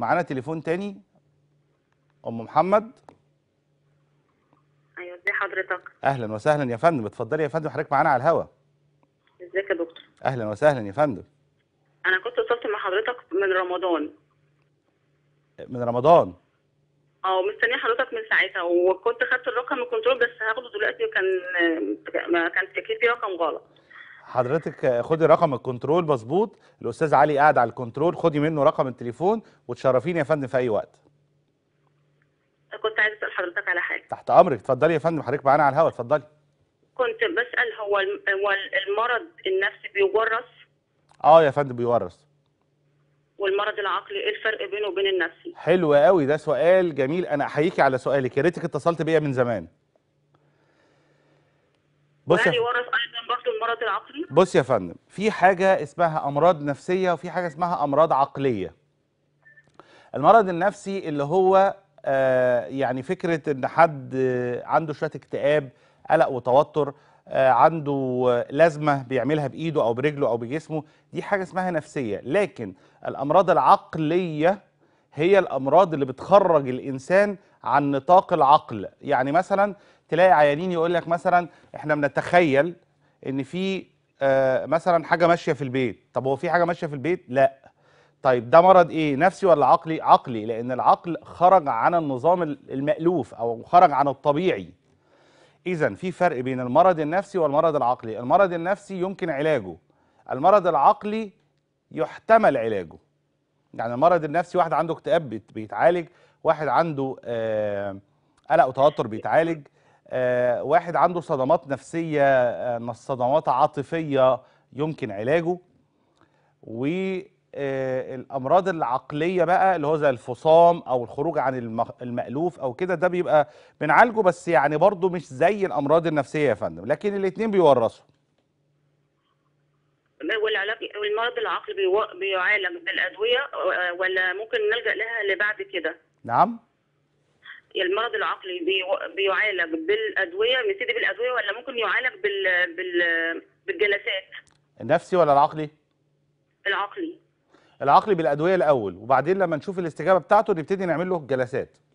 معانا تليفون تاني ام محمد ايوه ازي حضرتك اهلا وسهلا يا فندم اتفضلي يا فندم حضرتك معانا على الهوا ازيك يا دكتور اهلا وسهلا يا فندم انا كنت اتصلت مع حضرتك من رمضان من رمضان اه مستنيه حضرتك من ساعتها وكنت خدت الرقم الكنترول بس هاخده دلوقتي وكان ما كان في رقم غلط حضرتك خدي رقم الكنترول مظبوط الاستاذ علي قاعد على الكنترول خدي منه رقم التليفون وتشرفيني يا فندم في اي وقت كنت عايزه اسال حضرتك على حاجه تحت امرك اتفضلي يا فندم حضرتك معانا على الهواء اتفضلي كنت بسال هو هو المرض النفسي بيورث اه يا فندم بيورث والمرض العقلي ايه الفرق بينه وبين النفسي حلو قوي ده سؤال جميل انا احييكي على سؤالك يا ريتك اتصلت بيا من زمان بص يا ايضا برضه المرض العقلي بص يا فندم في حاجه اسمها امراض نفسيه وفي حاجه اسمها امراض عقليه المرض النفسي اللي هو آه يعني فكره ان حد آه، عنده شويه اكتئاب قلق وتوتر آه عنده لازمه بيعملها بايده او برجله او بجسمه دي حاجه اسمها نفسيه لكن الامراض العقليه هي الامراض اللي بتخرج الانسان عن نطاق العقل يعني مثلا تلاقي عيانين يقول لك مثلا احنا بنتخيل ان في آه مثلا حاجه ماشيه في البيت طب هو في حاجه ماشيه في البيت لا طيب ده مرض ايه نفسي ولا عقلي عقلي لان العقل خرج عن النظام المألوف او خرج عن الطبيعي اذا في فرق بين المرض النفسي والمرض العقلي المرض النفسي يمكن علاجه المرض العقلي يحتمل علاجه يعني المرض النفسي واحد عنده اكتئاب بيتعالج واحد عنده آه، قلق وتوتر بيتعالج آه، واحد عنده صدمات نفسية آه، صدمات عاطفية يمكن علاجه والأمراض آه، العقلية بقى اللي هو زي الفصام أو الخروج عن المألوف أو كده ده بيبقى بنعالجه بس يعني برضه مش زي الأمراض النفسية يا فندم لكن الاتنين بيورثوا والعلاج المرض العقلي بيعالج بالأدوية ولا ممكن نلجأ لها لبعد كده؟ نعم المرض العقلي بيعالج بالادويه بيبتدي بالادويه ولا ممكن يعالج بال... بال... بالجلسات النفسي ولا العقلي العقلي العقلي بالادويه الاول وبعدين لما نشوف الاستجابه بتاعته نبتدي نعمل له جلسات